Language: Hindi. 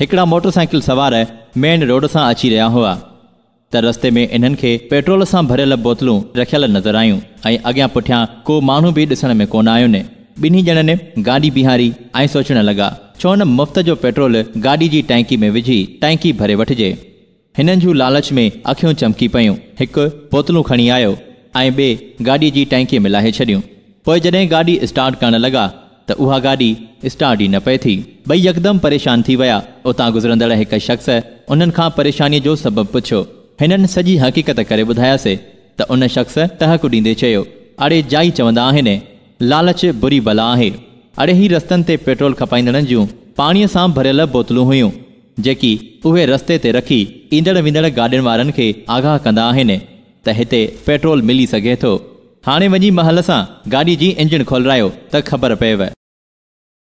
हिकिड़ा मोटर साइकिल सवार मेन रोड सां अची रहिया हुआ त रस्ते में इन्हनि खे पेट्रोल सां भरियल बोतलूं रखियल नज़र आयूं ऐं अॻियां पुठियां को माण्हू बि ॾिसण में कोन आयूं आहिनि ॿिन्ही ॼणनि गाॾी बीहारी ऐं सोचणु लॻा छो न मुफ़्त जो पेट्रोल गाॾी जी टैंकी में विझी टैंकी भरे वठिजे हिननि जूं लालच में अखियूं चमकी पयूं हिकु बोतलूं खणी आयो ऐं ॿिए गाॾी जी टैंकीअ में लाहे छॾियूं पोइ जॾहिं गाॾी स्टार्ट करणु लॻा त उहा गाॾी स्टार्ट ई न पए थी ॿई यकदमि परेशान थी विया उतां गुज़रंदड़ हिकु शख़्स उन्हनि खां परेशानीअ जो सबबु पुछियो हिननि सॼी हक़ीक़त करे ॿुधायासीं त उन शख़्स तहक ॾींदे चयो अड़े जाई चवंदा आहिनि लालच बुरी बला आहे अड़े ही रस्तनि ते पेट्रोल खपाईंदड़नि जूं पाणीअ सां भरियल बोतलूं हुयूं जेकी उहे रस्ते ते रखी ईंदड़ वेंदड़ गाॾियुनि वारनि खे आगाह कंदा आहिनि त हिते पेट्रोल मिली सघे थो हाणे वञी महल सां गाॾी जी इंजन खोलरायो त ख़बर पएव